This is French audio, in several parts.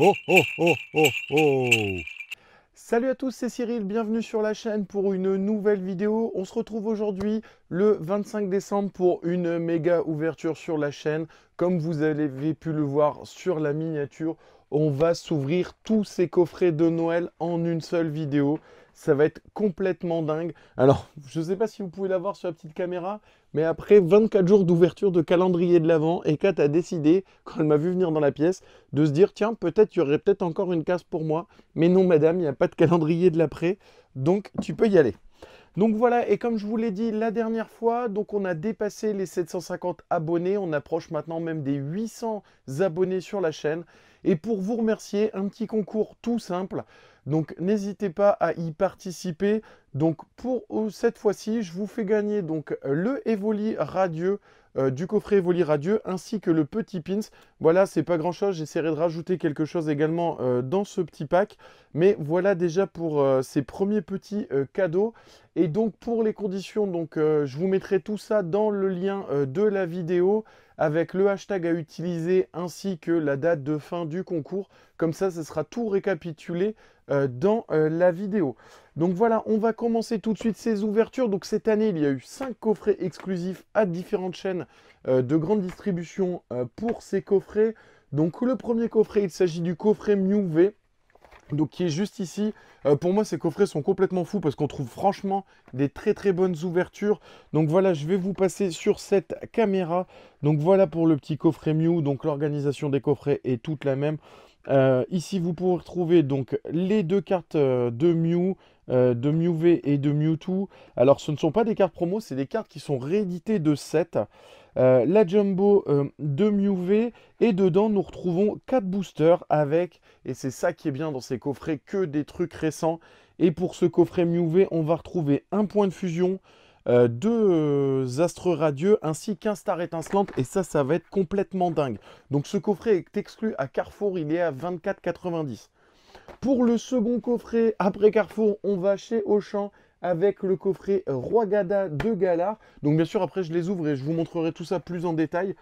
Oh, oh, oh, oh, oh Salut à tous, c'est Cyril, bienvenue sur la chaîne pour une nouvelle vidéo. On se retrouve aujourd'hui le 25 décembre pour une méga ouverture sur la chaîne. Comme vous avez pu le voir sur la miniature, on va s'ouvrir tous ces coffrets de Noël en une seule vidéo. Ça va être complètement dingue. Alors, je ne sais pas si vous pouvez la voir sur la petite caméra, mais après 24 jours d'ouverture de calendrier de l'avant, Ekat a décidé, quand elle m'a vu venir dans la pièce, de se dire, tiens, peut-être il y aurait peut-être encore une case pour moi. Mais non, madame, il n'y a pas de calendrier de l'après, donc tu peux y aller. Donc voilà, et comme je vous l'ai dit la dernière fois, donc on a dépassé les 750 abonnés, on approche maintenant même des 800 abonnés sur la chaîne. Et pour vous remercier, un petit concours tout simple. Donc n'hésitez pas à y participer. Donc pour oh, cette fois-ci, je vous fais gagner donc le Evoli radieux du coffret Evoli radieux ainsi que le petit pins. Voilà, c'est pas grand-chose, j'essaierai de rajouter quelque chose également euh, dans ce petit pack, mais voilà déjà pour euh, ces premiers petits euh, cadeaux. Et donc pour les conditions, donc je vous mettrai tout ça dans le lien de la vidéo avec le hashtag à utiliser ainsi que la date de fin du concours. Comme ça, ce sera tout récapitulé euh, dans euh, la vidéo. Donc voilà, on va commencer tout de suite ces ouvertures. Donc cette année, il y a eu 5 coffrets exclusifs à différentes chaînes euh, de grande distribution pour ces coffrets. Donc le premier coffret, il s'agit du coffret Mew V. Donc qui est juste ici. pour moi, ces coffrets sont complètement fous parce qu'on trouve franchement des très très bonnes ouvertures. Donc voilà, je vais vous passer sur cette caméra. Donc voilà pour le petit coffret Mew. Donc l'organisation des coffrets est toute la même. Euh, ici, vous pouvez retrouver donc les deux cartes euh, de Mew, euh, de Mew et de Mewtwo. Alors, ce ne sont pas des cartes promo, c'est des cartes qui sont rééditées de 7. la jumbo de Mew V et dedans nous retrouvons 4 boosters avec, et c'est ça qui est bien dans ces coffrets, que des trucs récents. Et pour ce coffret Mew V, on va retrouver un point de fusion, euh, deux euh, astres radieux ainsi qu'un star étincelante. Et ça, ça va être complètement dingue. Donc ce coffret est exclu à Carrefour, il est à 24,90. Pour le second coffret, après Carrefour, on va chez Auchan avec le coffret Roi Gada de Gala. Donc bien sûr, après je les ouvre et je vous montrerai tout ça plus en détail.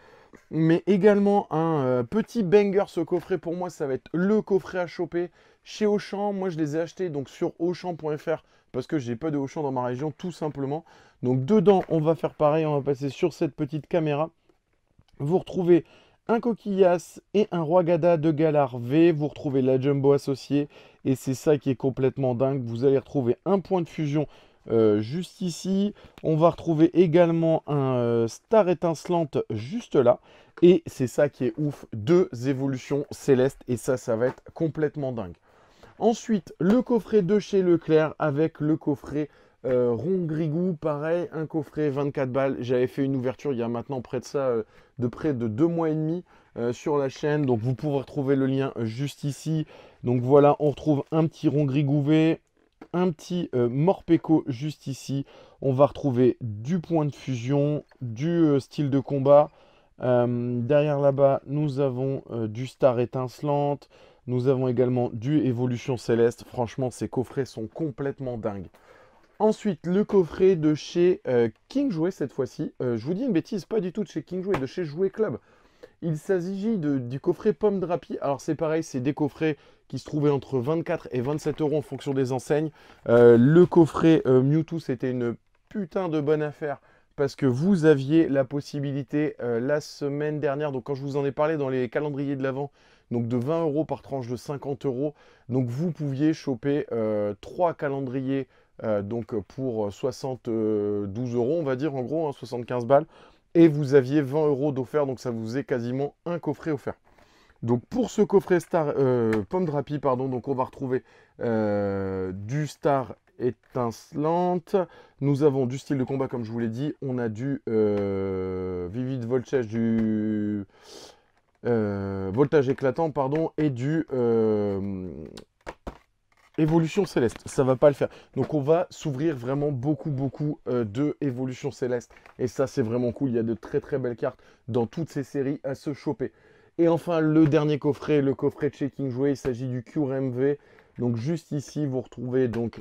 Mais également un euh, petit banger ce coffret. Pour moi, ça va être le coffret à choper. Chez Auchan, moi je les ai achetés donc sur auchan.fr parce que j'ai pas de Auchan dans ma région tout simplement. Donc dedans, on va faire pareil, on va passer sur cette petite caméra. Vous retrouvez un coquillasse et un roi gada de Galar V. Vous retrouvez la jumbo associée et c'est ça qui est complètement dingue. Vous allez retrouver un point de fusion euh, juste ici. On va retrouver également un euh, star étincelante juste là. Et c'est ça qui est ouf, deux évolutions célestes et ça, ça va être complètement dingue. Ensuite, le coffret de chez Leclerc avec le coffret euh, rond grigou, pareil, un coffret 24 balles. J'avais fait une ouverture il y a maintenant près de ça, euh, de près de deux mois et demi euh, sur la chaîne. Donc vous pouvez retrouver le lien euh, juste ici. Donc voilà, on retrouve un petit rond V, un petit morpeco juste ici. On va retrouver du point de fusion, du style de combat. derrière là-bas, nous avons du star étincelante, nous avons également du Evolution Céleste. Franchement, ces coffrets sont complètement dingues. Ensuite, le coffret de chez euh, King Jouet cette fois-ci. Euh, je vous dis une bêtise, pas du tout de chez King Jouet, de chez Jouet Club. Il s'agit du coffret Pomme Drapi. Alors c'est pareil, c'est des coffrets qui se trouvaient entre 24 et 27 euros en fonction des enseignes. Euh, le coffret Mewtwo, c'était une putain de bonne affaire parce que vous aviez la possibilité la semaine dernière, donc quand je vous en ai parlé dans les calendriers de l'avant donc de 20 euros par tranche de 50 euros. Donc vous pouviez choper 3 euh, calendriers euh, donc pour 72 euh, euros, on va dire en gros, 75 hein, balles. Et vous aviez 20 euros d'offert, donc ça vous est quasiment un coffret offert. Donc pour ce coffret Star Pomme drapie, pardon, donc on va retrouver du Star étincelante. Nous avons du style de combat, comme je vous l'ai dit. On a du Vivid Voltage, du euh, voltage éclatant, pardon, et du euh, évolution céleste. Ça va pas le faire. Donc on va s'ouvrir vraiment beaucoup, beaucoup euh, de évolution céleste. Et ça, c'est vraiment cool. Il y a de très, très belles cartes dans toutes ces séries à se choper. Et enfin, le dernier coffret, le coffret de shaking joué il s'agit du QRMV. Donc juste ici, vous retrouvez donc...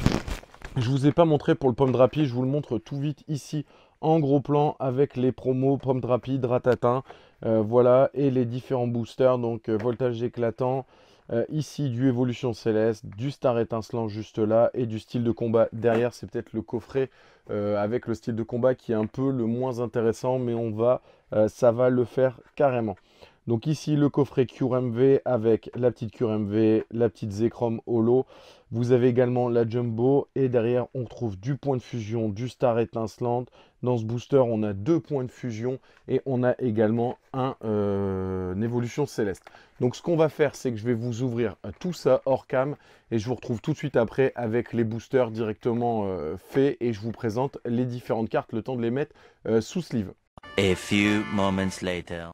Je vous ai pas montré pour le pomme drapier, je vous le montre tout vite ici en gros plan avec les promos Prompt Rapide, Ratatin, euh, voilà, et les différents boosters, donc euh, Voltage éclatant, euh, ici du Évolution Céleste, du Star étincelant juste là, et du style de combat derrière, c'est peut-être le coffret avec le style de combat qui est un peu le moins intéressant, mais on va, ça va le faire carrément. Donc ici, le coffret QRMV avec la petite QRMV, la petite Zekrom Holo. Vous avez également la Jumbo. Et derrière, on retrouve du point de fusion, du Star étincelant. Dans ce booster, on a deux points de fusion. Et on a également un, euh, une évolution céleste. Donc ce qu'on va faire, c'est que je vais vous ouvrir euh, tout ça hors cam. Et je vous retrouve tout de suite après avec les boosters directement euh, faits. Et je vous présente les différentes cartes, le temps de les mettre sous sleeve. A few moments later.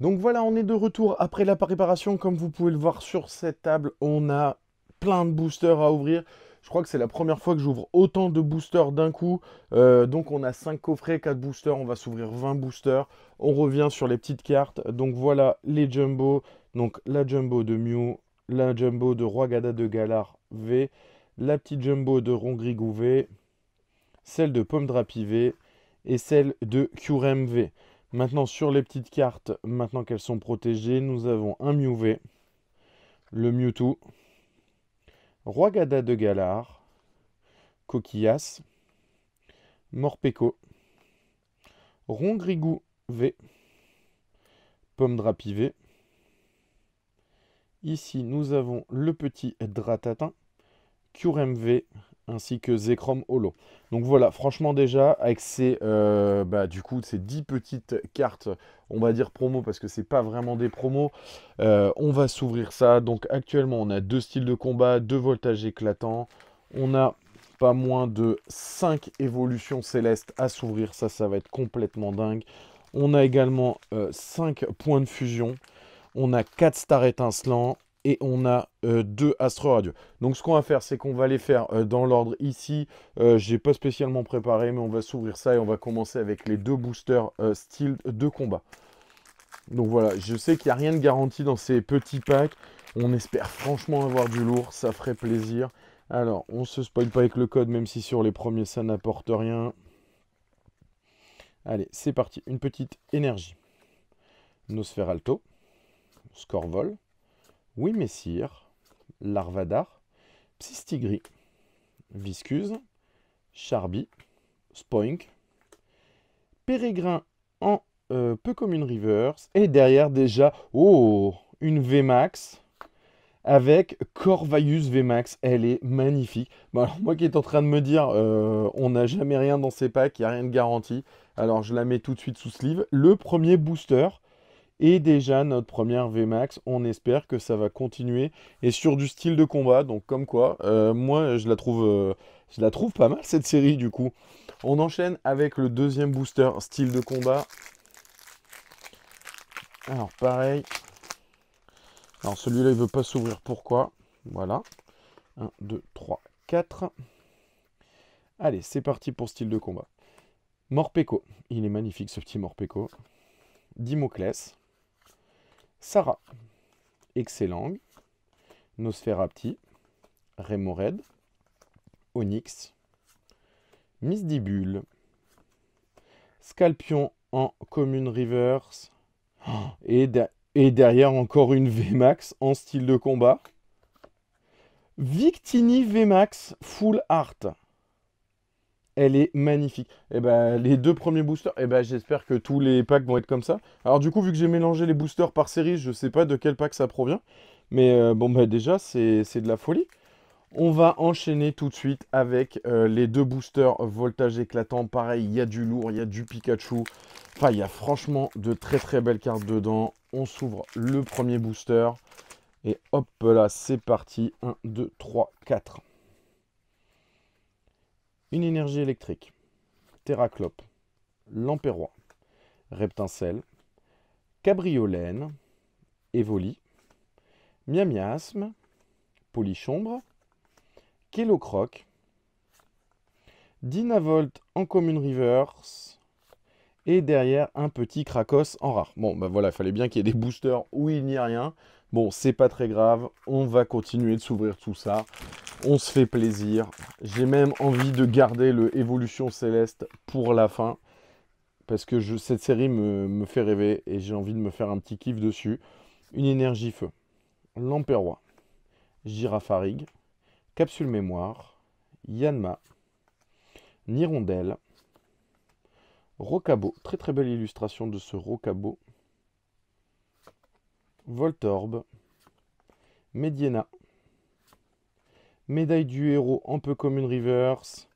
Donc voilà, on est de retour après la préparation. Comme vous pouvez le voir sur cette table, on a plein de boosters à ouvrir. Je crois que c'est la première fois que j'ouvre autant de boosters d'un coup. Euh, donc on a 5 coffrets, 4 boosters, on va s'ouvrir 20 boosters. On revient sur les petites cartes. Donc voilà les jumbos. Donc la jumbo de Mew, la jumbo de Roi Gada de Galar V, la petite jumbo de Rongrigou V, celle de Pomme V, et celle de Curem V. Maintenant, sur les petites cartes, maintenant qu'elles sont protégées, nous avons un V, le Mewtwo, Roi Gada de Galar, Coquillas, Morpeco, Rongrigou V, Pomme Drapivé. Ici, nous avons le petit Dratatin, Curem V, ainsi que Zekrom Holo. Donc voilà, franchement déjà, avec ces, euh, bah, du coup, ces 10 petites cartes, on va dire promo, parce que c'est pas vraiment des promos, euh, on va s'ouvrir ça. Donc actuellement, on a deux styles de combat, deux voltages éclatants, on a pas moins de 5 évolutions célestes à s'ouvrir, ça, ça va être complètement dingue. On a également 5 euh, points de fusion, on a 4 stars étincelants, et on a euh, deux Astro Radio. Donc ce qu'on va faire, c'est qu'on va les faire euh, dans l'ordre ici. Euh, je n'ai pas spécialement préparé, mais on va s'ouvrir ça et on va commencer avec les deux boosters style de combat. Donc voilà, je sais qu'il n'y a rien de garanti dans ces petits packs. On espère franchement avoir du lourd, ça ferait plaisir. Alors, on se spoil pas avec le code, même si sur les premiers ça n'apporte rien. Allez, c'est parti, une petite énergie. Nosferalto, vol. Oui, messire, Larvadar, Psystigri, Viscuse, Charby, Spoink, Pérégrin en euh, peu peu une Rivers, et derrière déjà, oh, une VMAX avec Corvaius VMAX. Elle est magnifique. Bon, alors, moi qui est en train de me dire, euh, on n'a jamais rien dans ces packs, il n'y a rien de garanti. Alors, je la mets tout de suite sous sleeve. Le premier booster, et déjà, notre première VMAX, on espère que ça va continuer. Et sur du style de combat, donc comme quoi, euh, moi, je la, trouve, euh, je la trouve pas mal, cette série, du coup. On enchaîne avec le deuxième booster, style de combat. Alors, pareil. Alors, celui-là, il veut pas s'ouvrir. Pourquoi Voilà. 1, 2, 3, 4. Allez, c'est parti pour style de combat. Morpeko. Il est magnifique, ce petit Morpeko. Dimoclès. Sarah, Excellang, Nosferapti, Remored, Onyx, Misdibule, Scalpion en Commune Reverse, et, et derrière encore une VMAX en style de combat. Victini VMAX Full Art elle est magnifique. Et eh ben les deux premiers boosters, et eh ben j'espère que tous les packs vont être comme ça. Alors du coup, vu que j'ai mélangé les boosters par série, je sais pas de quel pack ça provient. Mais euh, bon, bah, déjà, c'est de la folie. On va enchaîner tout de suite avec euh, les deux boosters voltage éclatant. Pareil, il y a du lourd, il y a du Pikachu. Enfin, il y a franchement de très très belles cartes dedans. On s'ouvre le premier booster. Et hop là, c'est parti. 1, 2, 3, 4. Une énergie électrique, Terraclope, Lampérois, Reptincelle, Cabriolène, Évoli, Miamiasme, Polichombre, kélocroque, Dynavolt en commune reverse, et derrière un petit Krakos en rare. Bon, ben voilà, il fallait bien qu'il y ait des boosters où il n'y a rien. Bon, c'est pas très grave, on va continuer de s'ouvrir tout ça. On se fait plaisir. J'ai même envie de garder le Évolution Céleste pour la fin. Parce que cette série me, fait rêver et j'ai envie de me faire un petit kiff dessus. Une énergie feu. L'ampérois. Girafarig. Capsule mémoire. Yanma. Nirondelle. Rocabo. Très très belle illustration de ce Rocabo. Voltorb. Mediena. Médaille du héros un peu commune reverse.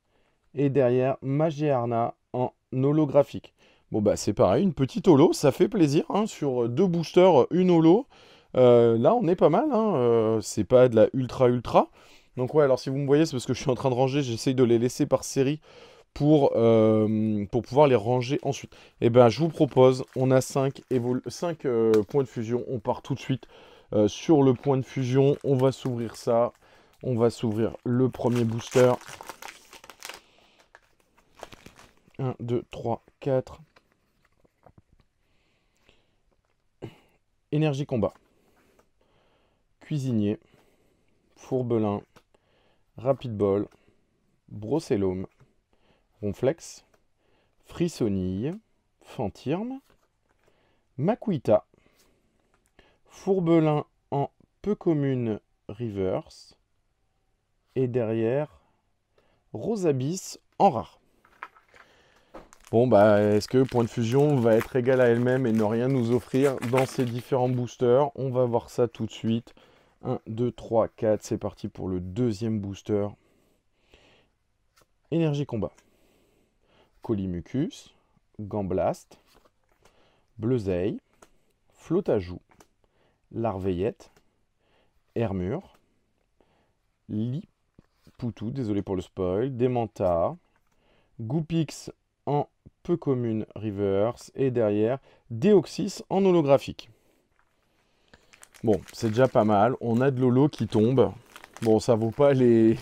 Et derrière, Magiarna en holographique. Bon bah c'est pareil, une petite holo, ça fait plaisir. Hein, sur deux boosters, une holo. Euh, là on est pas mal, hein, euh, c'est pas de la ultra ultra. Donc ouais, alors si vous me voyez, c'est parce que je suis en train de ranger, j'essaye de les laisser par série pour, euh, pour pouvoir les ranger ensuite. Et eh ben je vous propose, on a 5, 5 points de fusion, on part tout de suite sur le point de fusion, on va s'ouvrir ça. On va s'ouvrir le premier booster. 1, 2, 3, 4. Énergie combat. Cuisinier. Fourbelin. Rapid Ball. Brocélome. Ronflex. Frissonille. Fantirme. Makuita. Fourbelin en peu commune reverse et derrière Rosabis en rare. Bon bah est-ce que point de fusion va être égal à elle-même et ne rien nous offrir dans ces différents boosters On va voir ça tout de suite. 1, 2, 3, 4, c'est parti pour le deuxième booster. Énergie combat. Colimucus, Gamblast, Bleuzeille, Flotajou, Larveillette, Hermure, Lip, Poutou, désolé pour le spoil, des Goopix Goupix en peu commune reverse et derrière Deoxys en holographique. Bon, c'est déjà pas mal. On a de l'holo qui tombe. Bon, ça vaut pas les,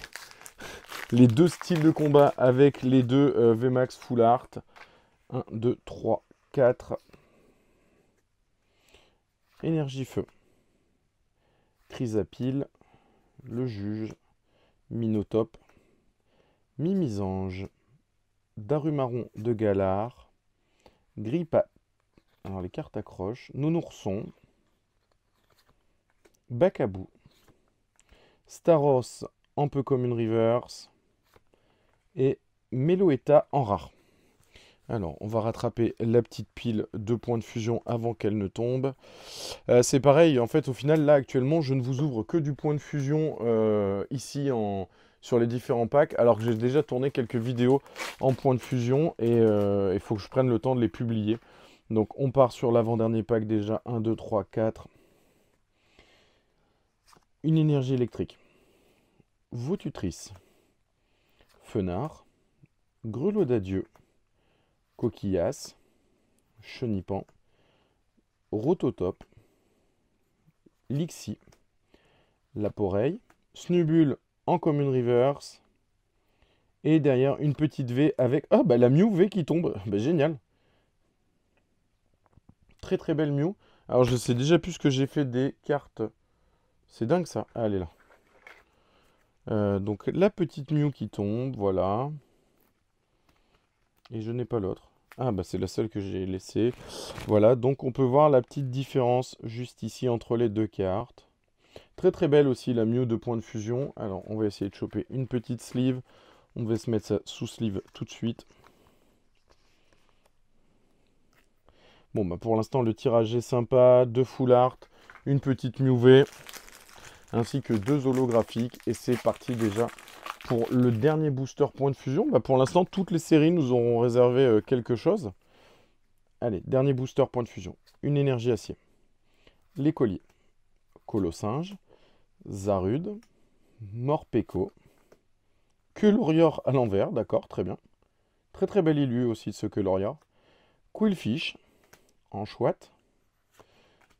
les deux styles de combat avec les deux euh, VMAX Full Art. 1, 2, 3, 4. Énergie feu. Chrysapile. Le juge. Minotope, Mimisange, Darumaron de Galard, Grippa. Alors les cartes accrochent. Nounourson, Bacabou, Staros, un peu comme une reverse, et Meloeta en rare. Alors, on va rattraper la petite pile de points de fusion avant qu'elle ne tombe. Euh, c'est pareil, en fait, au final, là, actuellement, je ne vous ouvre que du point de fusion euh, ici en, sur les différents packs, alors que j'ai déjà tourné quelques vidéos en point de fusion et euh, il faut que je prenne le temps de les publier. Donc, on part sur l'avant-dernier pack déjà. 1, 2, 3, 4. Une énergie électrique. Vaututrice. Fenard. Grulot d'adieu coquillasse, chenipan, rototop, lixi, la poreille, snubule en commune reverse, et derrière une petite V avec... Ah bah la Mew V qui tombe, bah, génial Très très belle Mew. Alors je sais déjà plus ce que j'ai fait des cartes. C'est dingue ça. Allez ah, là. Euh, donc la petite Mew qui tombe, voilà et je n'ai pas l'autre. Ah bah c'est la seule que j'ai laissée. Voilà, donc on peut voir la petite différence juste ici entre les deux cartes. Très très belle aussi la Mew de point de fusion. Alors on va essayer de choper une petite sleeve. On va se mettre ça sous sleeve tout de suite. Bon bah pour l'instant le tirage est sympa, deux full art, une petite Mew V, ainsi que deux holographiques et c'est parti déjà pour le dernier booster point de fusion, bah, pour l'instant, toutes les séries nous auront réservé euh, quelque chose. Allez, dernier booster point de fusion. Une énergie acier. Les colliers. Colossinge, Zarude. Morpeko, l'Orior à l'envers, d'accord, très bien. Très très bel élu aussi de ce l'Orior. Quillfish, chouette.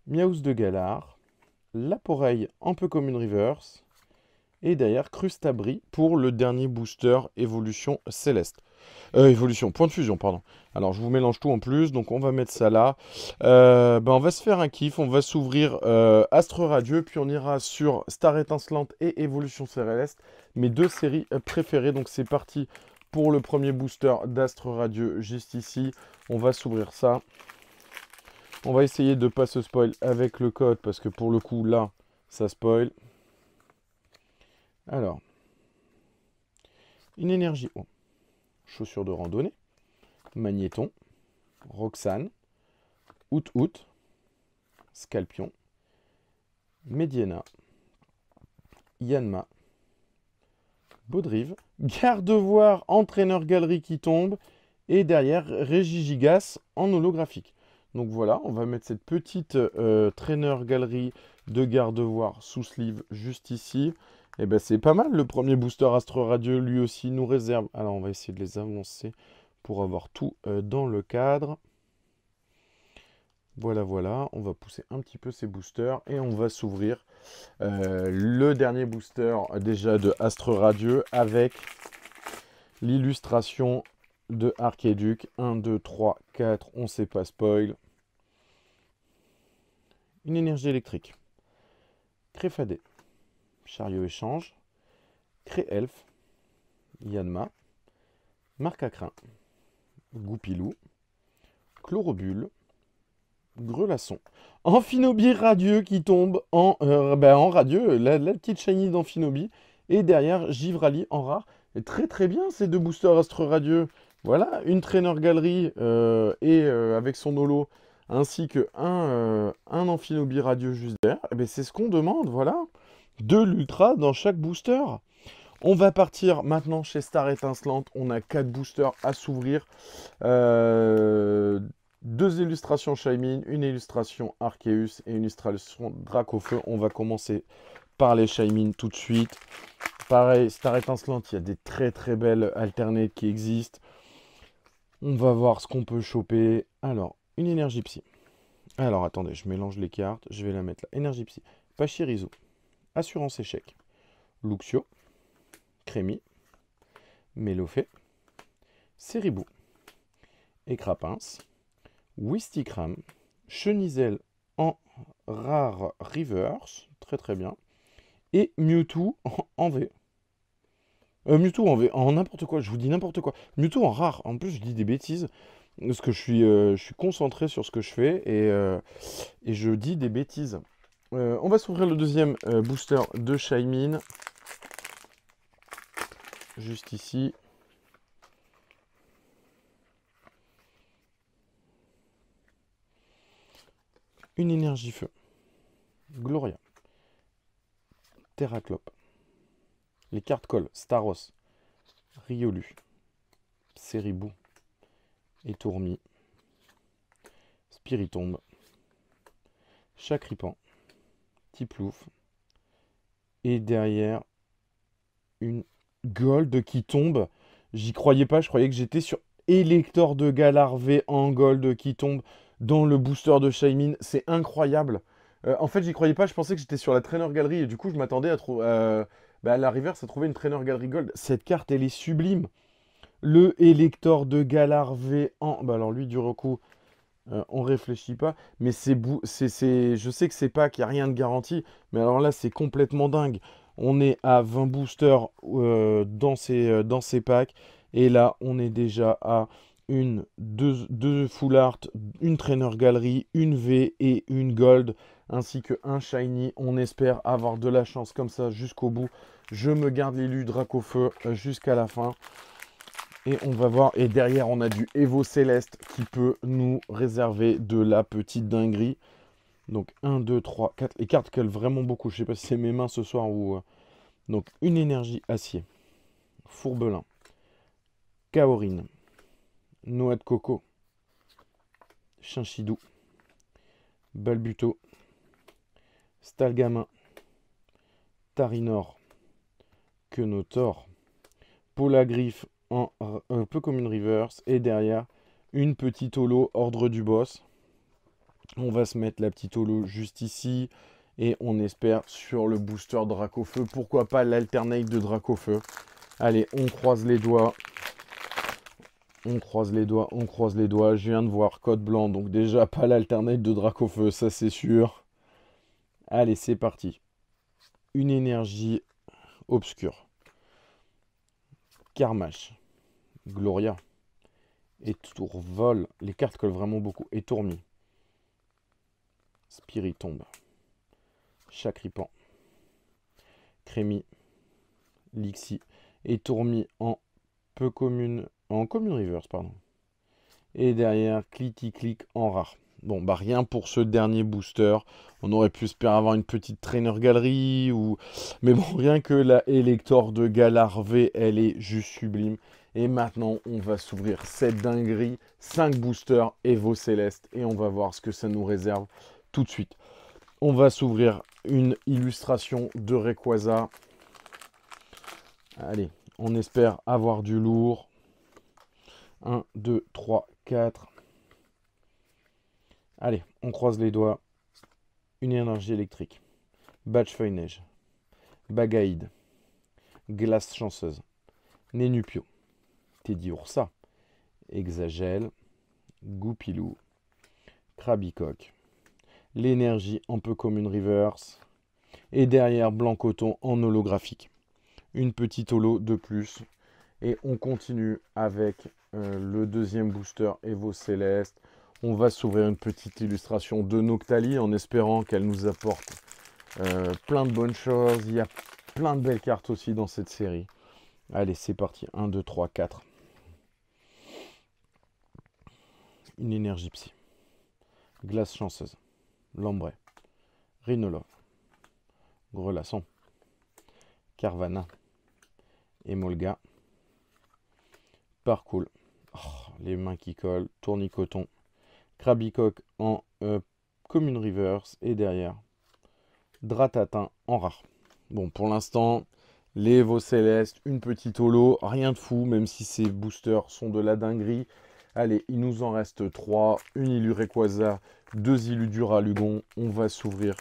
Miaus de Galar, Laporeille un peu comme une reverse, et derrière, Crustabri pour le dernier booster Évolution Céleste. évolution, euh, point de fusion, pardon. Alors, je vous mélange tout en plus, donc on va mettre ça là. Euh, ben, on va se faire un kiff, on va s'ouvrir euh, Astre Radieux, puis on ira sur Star Étincelante et Évolution Céleste, mes deux séries préférées. Donc, c'est parti pour le premier booster d'Astre Radio, juste ici. On va s'ouvrir ça. On va essayer de ne pas se spoil avec le code, parce que pour le coup, là, ça spoil. Alors, une énergie haut. Oh, Chaussures de randonnée, magnéton, Roxane, Out Out, Scalpion, Mediena, Yanma, Baudrive, Gardevoir, entraîneur galerie qui tombe, et derrière Régigigas en holographique. Donc voilà, on va mettre cette petite euh, traîneur galerie de Gardevoir sous sleeve juste ici. Et eh ben c'est pas mal le premier booster Astre Radio, lui aussi nous réserve. Alors on va essayer de les avancer pour avoir tout euh, dans le cadre. Voilà, voilà, on va pousser un petit peu ces boosters et on va s'ouvrir euh, le dernier booster euh, déjà de Astre Radio avec l'illustration de Archéduc. 1, 2, 3, 4, on ne sait pas spoil. Une énergie électrique. Créfadé. Chariot Échange, Cré-Elf, Yanma, Marc crin Goupilou, Chlorobule, Grelasson. Amphinobi radieux qui tombe en, euh, ben, en radieux, la, petite shiny d'Amphinobi. Et derrière, Givrali en rare. très très bien ces deux boosters astro radieux. Voilà, une traîneur galerie euh, et euh, avec son holo, ainsi que un, un Amphinobi radieux juste derrière. Eh ben, c'est ce qu'on demande, voilà de l'Ultra dans chaque booster. On va partir maintenant chez Star Étincelante. On a 4 boosters à s'ouvrir. Euh, deux illustrations Shymin, une illustration Arceus et une illustration Dracofeu. On va commencer par les Shaimin tout de suite. Pareil, Star Étincelante, il y a des très très belles alternées qui existent. On va voir ce qu'on peut choper. Alors, une énergie psy. Alors attendez, je mélange les cartes. Je vais la mettre là. Énergie psy. Rizo. Assurance échec. Luxio, Crémi, Mélofé, et Écrapins, Wistikram, Chenizel en rare reverse, très très bien, et Mewtwo en V. Euh, Mewtwo en V, en n'importe quoi, je vous dis n'importe quoi. Mewtwo en rare, en plus je dis des bêtises, parce que je suis, euh, je suis concentré sur ce que je fais et euh, je dis des bêtises. Euh, on va s'ouvrir le deuxième euh, booster de Shaimin. Juste ici. Une énergie feu. Gloria. Terraclop. Les cartes colles Staros. Riolu. Et Etourmi. Spiritombe. Chacripan plouf Et derrière, une gold qui tombe. J'y croyais pas, je croyais que j'étais sur Elector de Galarvé en gold qui tombe dans le booster de Shaimin. C'est incroyable. Euh, en fait, j'y croyais pas, je pensais que j'étais sur la trainer galerie et du coup, je m'attendais à, trouver euh, bah, à la reverse à trouver une trainer galerie gold. Cette carte, elle est sublime. Le Elector de Galarvé en. Bah, alors, lui, du recours euh, on réfléchit pas. Mais c'est, c'est je sais que c'est pas qu'il n'y a rien de garanti, mais alors là, c'est complètement dingue. On est à 20 boosters euh, dans, ces, euh, dans ces packs, et là, on est déjà à une, deux, deux full art, une trainer galerie, une V et une gold, ainsi que un shiny. On espère avoir de la chance comme ça jusqu'au bout. Je me garde l'élu feu jusqu'à la fin. Et on va voir. Et derrière, on a du Evo Céleste qui peut nous réserver de la petite dinguerie. Donc 1, 2, 3, 4. Les cartes qu'elle vraiment beaucoup. Je ne sais pas si c'est mes mains ce soir ou. Euh, donc une énergie acier. Fourbelin. Kaorine. Noix de coco. Chinchidou. Balbuto. Stalgamin. Tarinor. Quenotor. griffe un peu comme une reverse. Et derrière, une petite holo ordre du boss. On va se mettre la petite holo juste ici. Et on espère sur le booster feu Pourquoi pas l'alternate de feu Allez, on croise les doigts. On croise les doigts, on croise les doigts. Je viens de voir code blanc, donc déjà pas l'alternate de feu ça c'est sûr. Allez, c'est parti. Une énergie obscure. Carmash, Gloria, Etourvol, Les cartes collent vraiment beaucoup. Etourmi, Spiritombe. Chakripan, Crémi. Lixi. Etourmi en peu commune. En commune reverse, pardon. Et derrière, cliti-clic en rare. Bon, bah rien pour ce dernier booster. On aurait pu espérer avoir une petite trainer galerie ou. Mais bon, rien que la Elector de Galar V, elle est juste sublime. Et maintenant, on va s'ouvrir cette dinguerie. 5 boosters Evo Céleste. Et on va voir ce que ça nous réserve tout de suite. On va s'ouvrir une illustration de Rayquaza. Allez, on espère avoir du lourd. 1, 2, 3, 4. Allez, on croise les doigts. Une énergie électrique. Batch feuille neige. Bagaïde. Glace chanceuse. Nénupio. Teddy Oursa. Exagèle. Goupilou. Crabicoque. L'énergie un peu comme une reverse. Et derrière, blanc coton en holographique. Une petite holo de plus. Et on continue avec euh, le deuxième booster Evo Céleste. On va s'ouvrir une petite illustration de Noctalie en espérant qu'elle nous apporte euh, plein de bonnes choses. Il y a plein de belles cartes aussi dans cette série. Allez, c'est parti. 1, 2, 3, 4. Une énergie psy. Glace chanceuse. Lambray. Rhinolove. Grelasson. Carvana. Emolga. Parcool. Oh, les mains qui collent. Tournicoton. Krabicoke en euh, Commune Reverse et derrière Dratatin en rare. Bon, pour l'instant, les Vaux Célestes, une petite holo, rien de fou, même si ces boosters sont de la dinguerie. Allez, il nous en reste 3, une Illu Rayquaza, deux Illu Duralugon. On va s'ouvrir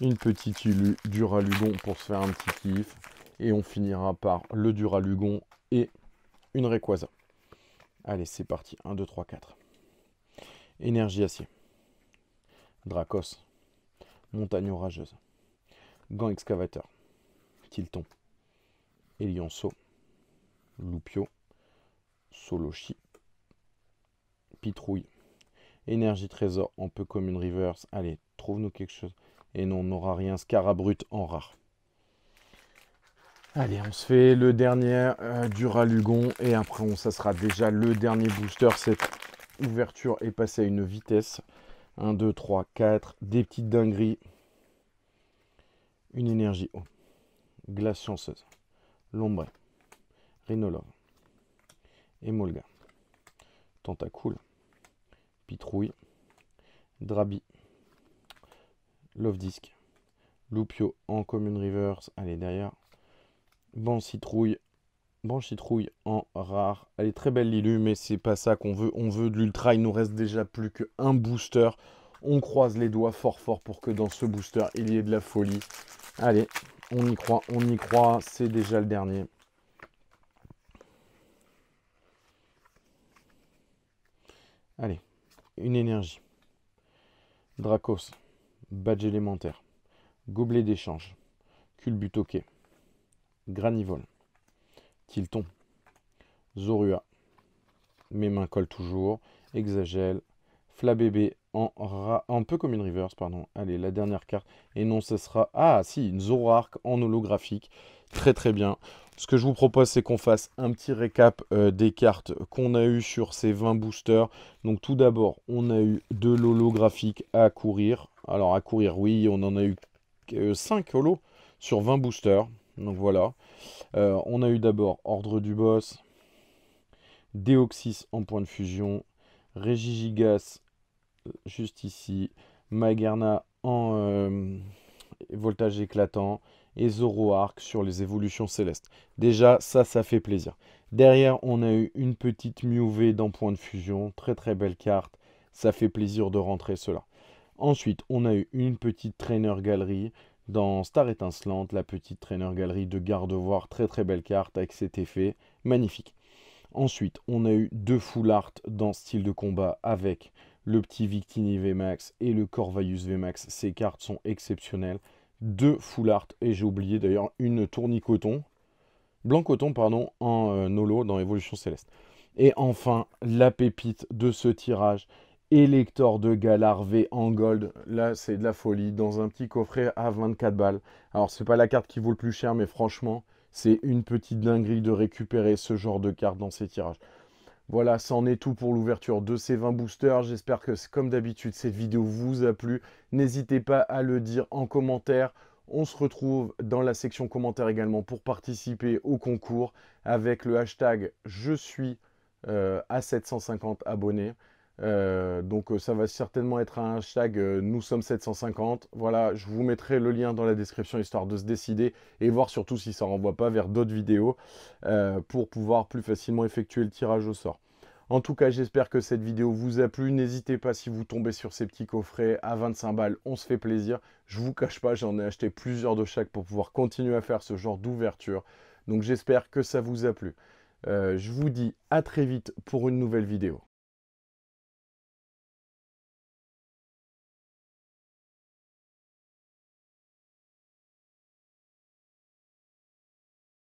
une petite Illu Duralugon pour se faire un petit kiff. Et on finira par le Duralugon et une Requaza. Allez, c'est parti, 1, 2, 3, 4. Énergie acier. Dracos. Montagne orageuse. Gant excavateur. Tilton. Elionceau. Loupio. Soloshi. Pitrouille. Énergie trésor. peu comme une reverse. Allez, trouve-nous quelque chose. Et non, on n'aura rien. Scarabrut en rare. Allez, on se fait le dernier euh, du Et après, ça sera déjà le dernier booster. C'est ouverture est passée à une vitesse. 1, 2, 3, 4, des petites dingueries. Une énergie haut. Glace chanceuse. Lombré. Rhinolove. Emolga. Tentacool. Pitrouille. Drabi. Love Disc. Loupio en commune rivers Allez derrière. Ban citrouille. Branche citrouille en rare. Elle est très belle Lilu, mais c'est pas ça qu'on veut. On veut de l'ultra. Il nous reste déjà plus qu'un booster. On croise les doigts fort fort pour que dans ce booster, il y ait de la folie. Allez, on y croit, on y croit. C'est déjà le dernier. Allez, une énergie. Dracos, badge élémentaire, gobelet d'échange, culbutoqué, granivole. Tilton, Zorua, mes mains collent toujours, Exagel, Flabébé en, ra... un peu comme une reverse, pardon. Allez, la dernière carte. Et non, ce sera... Ah, si, une Zoroark en holographique. Très, très bien. Ce que je vous propose, c'est qu'on fasse un petit récap euh, des cartes qu'on a eues sur ces 20 boosters. Donc, tout d'abord, on a eu de l'holographique à courir. Alors, à courir, oui, on en a eu 5 euh, holos sur 20 boosters. Donc voilà. Euh, on a eu d'abord Ordre du Boss, Deoxys en point de fusion, Régigigas euh, juste ici, Magerna en euh, voltage éclatant et Zoroark sur les évolutions célestes. Déjà, ça, ça fait plaisir. Derrière, on a eu une petite V dans point de fusion. Très très belle carte. Ça fait plaisir de rentrer cela. Ensuite, on a eu une petite Trainer Galerie. Dans Star étincelante, la petite traîneur galerie de Gardevoir, très très belle carte avec cet effet magnifique. Ensuite, on a eu deux full art dans style de combat avec le petit Victini VMAX et le V VMAX. Ces cartes sont exceptionnelles. Deux full art et j'ai oublié d'ailleurs une tournicoton, blanc coton pardon, en euh, Nolo dans Évolution Céleste. Et enfin, la pépite de ce tirage, Élector de Galarvé en gold. Là, c'est de la folie. Dans un petit coffret à 24 balles. Alors, c'est pas la carte qui vaut le plus cher, mais franchement, c'est une petite dinguerie de récupérer ce genre de carte dans ces tirages. Voilà, c'en est tout pour l'ouverture de ces 20 boosters. J'espère que, comme d'habitude, cette vidéo vous a plu. N'hésitez pas à le dire en commentaire. On se retrouve dans la section commentaires également pour participer au concours avec le hashtag je suis euh, à 750 abonnés. Euh, donc euh, ça va certainement être un hashtag euh, nous sommes 750. Voilà, je vous mettrai le lien dans la description histoire de se décider et voir surtout si ça renvoie pas vers d'autres vidéos pour pouvoir plus facilement effectuer le tirage au sort. En tout cas, j'espère que cette vidéo vous a plu. N'hésitez pas si vous tombez sur ces petits coffrets à 25 balles, on se fait plaisir. Je vous cache pas, j'en ai acheté plusieurs de chaque pour pouvoir continuer à faire ce genre d'ouverture. Donc j'espère que ça vous a plu. je vous dis à très vite pour une nouvelle vidéo.